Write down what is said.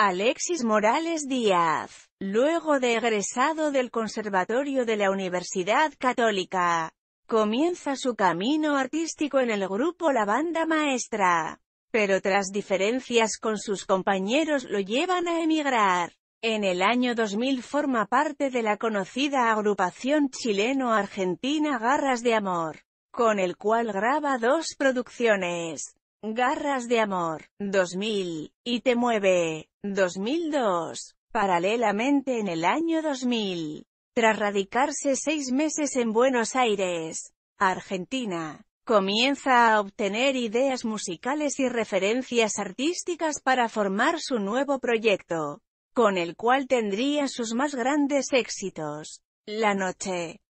Alexis Morales Díaz, luego de egresado del Conservatorio de la Universidad Católica, comienza su camino artístico en el grupo La Banda Maestra, pero tras diferencias con sus compañeros lo llevan a emigrar. En el año 2000 forma parte de la conocida agrupación chileno-argentina Garras de Amor, con el cual graba dos producciones, Garras de Amor, 2000, y Te Mueve, 2002. Paralelamente en el año 2000, tras radicarse seis meses en Buenos Aires, Argentina, comienza a obtener ideas musicales y referencias artísticas para formar su nuevo proyecto, con el cual tendría sus más grandes éxitos. La noche,